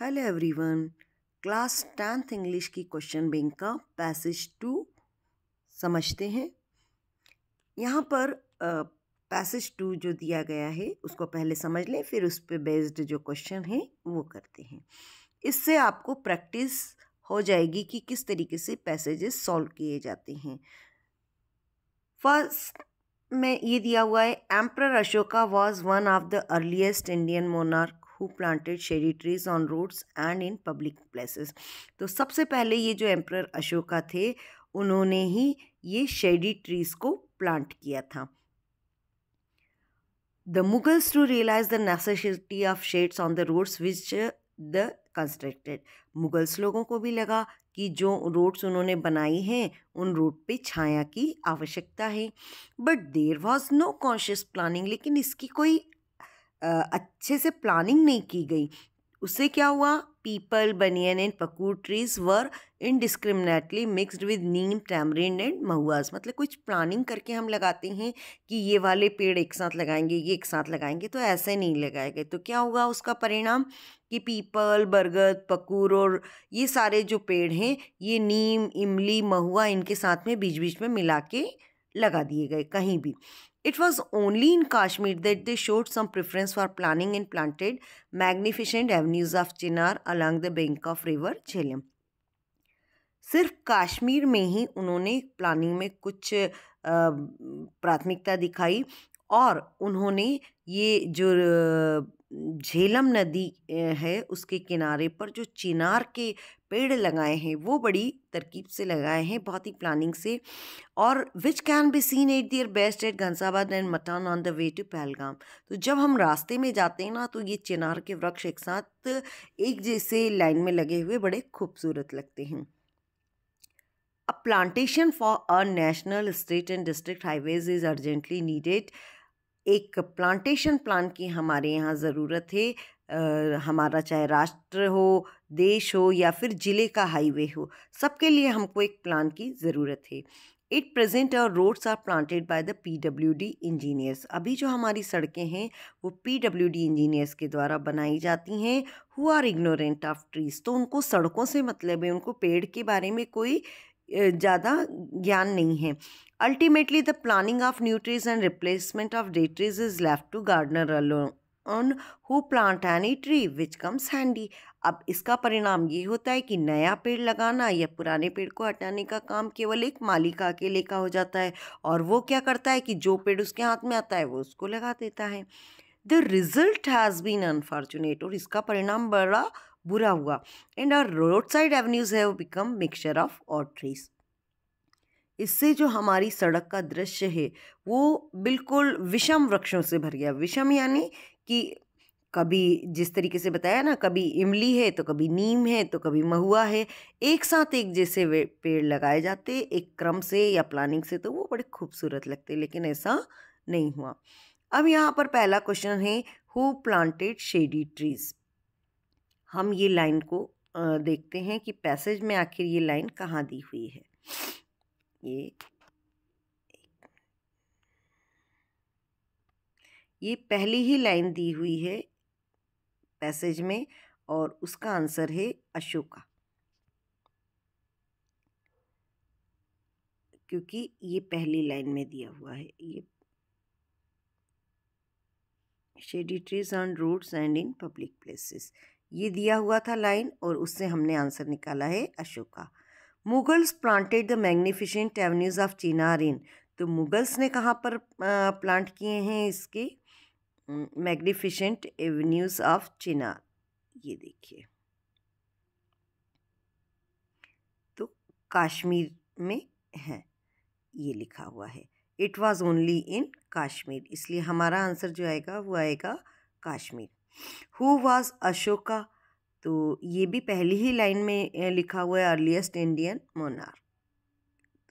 Hello everyone class tenth English की question bank का passage two समझते हैं यहाँ पर पैसेज टू जो दिया गया है उसको पहले समझ लें फिर उस पर बेस्ड जो क्वेश्चन है वो करते हैं इससे आपको प्रैक्टिस हो जाएगी कि किस तरीके से पैसेजेस सॉल्व किए जाते हैं फर्स्ट में ये दिया हुआ है emperor Ashoka was one of the earliest Indian monarch who planted shady trees on roads and in public places तो सबसे पहले ये जो एम्प्रर अशोका थे उन्होंने ही ये शेडी ट्रीज़ को प्लांट किया था the Mughals to realise the necessity of shades on the roads which the constructed Mughals लोगों को भी लगा कि जो रोड्स उन्होंने बनाई हैं उन रोड पे छाया की आवश्यकता है but there was no conscious planning लेकिन इसकी कोई अच्छे से प्लानिंग नहीं की गई उससे क्या हुआ peepal banyan and pakur trees were indiscriminately mixed with neem tamarind and mahuas मतलब कुछ प्लानिंग करके हम लगाते हैं कि ये वाले पेड़ एक साथ लगाएंगे ये एक साथ लगाएंगे तो ऐसे नहीं लगाए गए तो क्या होगा उसका परिणाम कि पीपल बरगद पकूर और ये सारे जो पेड़ हैं ये नीम इमली महुआ इनके साथ में बीच बीच में मिला के लगा दिए गए कहीं भी It was only in Kashmir that they showed some preference for planning and planted magnificent avenues of Chinar along the bank of river Jhelum. सिर्फ कश्मीर में ही उन्होंने प्लानिंग में कुछ प्राथमिकता दिखाई और उन्होंने ये जो झेलम नदी है उसके किनारे पर जो चिनार के पेड़ लगाए हैं वो बड़ी तरकीब से लगाए हैं बहुत ही प्लानिंग से और which can be seen at their best at Ghansabad and Mattan on the way to Pahalgam तो जब हम रास्ते में जाते हैं ना तो ये चिनार के वृक्ष एक साथ एक जैसे लाइन में लगे हुए बड़े खूबसूरत लगते हैं a plantation for a national state and district highways is urgently needed एक प्लांटेशन प्लान की हमारे यहाँ ज़रूरत है आ, हमारा चाहे राष्ट्र हो देश हो या फिर ज़िले का हाईवे हो सबके लिए हमको एक प्लान की ज़रूरत है at present our roads are planted by the PWD engineers अभी जो हमारी सड़कें हैं वो पीडब्ल्यूडी इंजीनियर्स के द्वारा बनाई जाती हैं who are ignorant of trees तो उनको सड़कों से मतलब है उनको पेड़ के बारे में कोई ज़्यादा ज्ञान नहीं है ultimately the planning of new trees and replacement of the trees is left to gardener alone on who plant any tree which comes handy अब इसका परिणाम ये होता है कि नया पेड़ लगाना या पुराने पेड़ को हटाने का काम केवल एक मालिका अकेले का हो जाता है और वो क्या करता है कि जो पेड़ उसके हाथ में आता है वो उसको लगा देता है the result has been unfortunate और इसका परिणाम बड़ा बुरा हुआ and our road side avenues वो become mixture of all trees इससे जो हमारी सड़क का दृश्य है वो बिल्कुल विषम वृक्षों से भर गया विषम यानी कि कभी जिस तरीके से बताया ना कभी इमली है तो कभी नीम है तो कभी महुआ है एक साथ एक जैसे पेड़ लगाए जाते एक क्रम से या प्लानिंग से तो वो बड़े खूबसूरत लगते लेकिन ऐसा नहीं हुआ अब यहाँ पर पहला क्वेश्चन है हु प्लांटेड शेडी ट्रीज हम ये लाइन को देखते हैं कि पैसेज में आखिर ये लाइन कहाँ दी हुई है ये ये पहली ही लाइन दी हुई है पैसेज में और उसका आंसर है अशोका क्योंकि ये पहली लाइन में दिया हुआ है ये shady trees on roads and in public places ये दिया हुआ था लाइन और उससे हमने आंसर निकाला है Ashoka Mughals planted the magnificent avenues of chinar in तो मुगल्स ने कहाँ पर प्लांट किए हैं इसके मैग्निफिशेंट एवेन्यूज़ ऑफ चिनार ये देखिए तो कश्मीर में है ये लिखा हुआ है it was only in Kashmir इसलिए हमारा आंसर जो आएगा वो आएगा कश्मीर हु वॉज अशोका तो ये भी पहली ही लाइन में लिखा हुआ है अर्लीस्ट इंडियन मोनार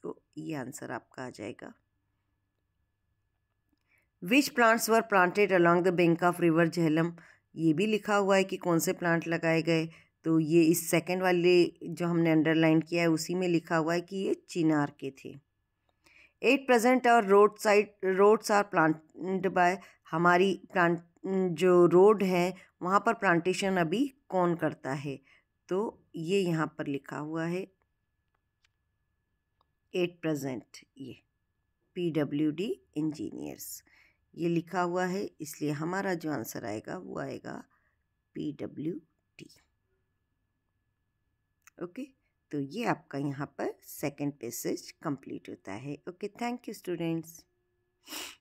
तो ये आंसर आपका आ जाएगा which plants were planted along the bank of river Jhelum ये भी लिखा हुआ है कि कौन से प्लांट लगाए गए तो ये इस सेकेंड वाले जो हमने अंडरलाइन किया है उसी में लिखा हुआ है कि ये चिनार के थे at present our road side roads are plant by हमारी प्लांट जो रोड है वहाँ पर प्लांटेशन अभी कौन करता है तो ये यहाँ पर लिखा हुआ है एट प्रेजेंट ये पी डब्ल्यू डी इंजीनियर्स ये लिखा हुआ है इसलिए हमारा जो आंसर आएगा वो आएगा पी डब्ल्यू टी ओके तो ये आपका यहाँ पर सेकंड पेसेज कंप्लीट होता है ओके थैंक यू स्टूडेंट्स